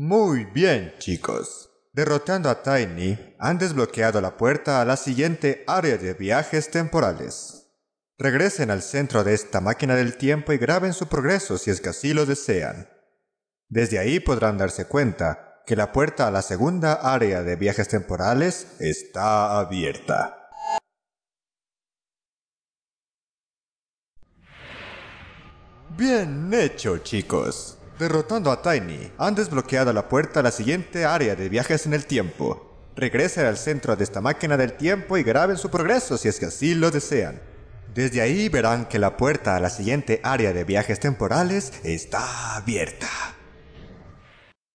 Muy bien, chicos. Derrotando a Tiny, han desbloqueado la puerta a la siguiente área de viajes temporales. Regresen al centro de esta máquina del tiempo y graben su progreso si es que así lo desean. Desde ahí podrán darse cuenta que la puerta a la segunda área de viajes temporales está abierta. Bien hecho, chicos. Derrotando a Tiny, han desbloqueado la puerta a la siguiente área de viajes en el tiempo. Regresen al centro de esta máquina del tiempo y graben su progreso si es que así lo desean. Desde ahí verán que la puerta a la siguiente área de viajes temporales está abierta.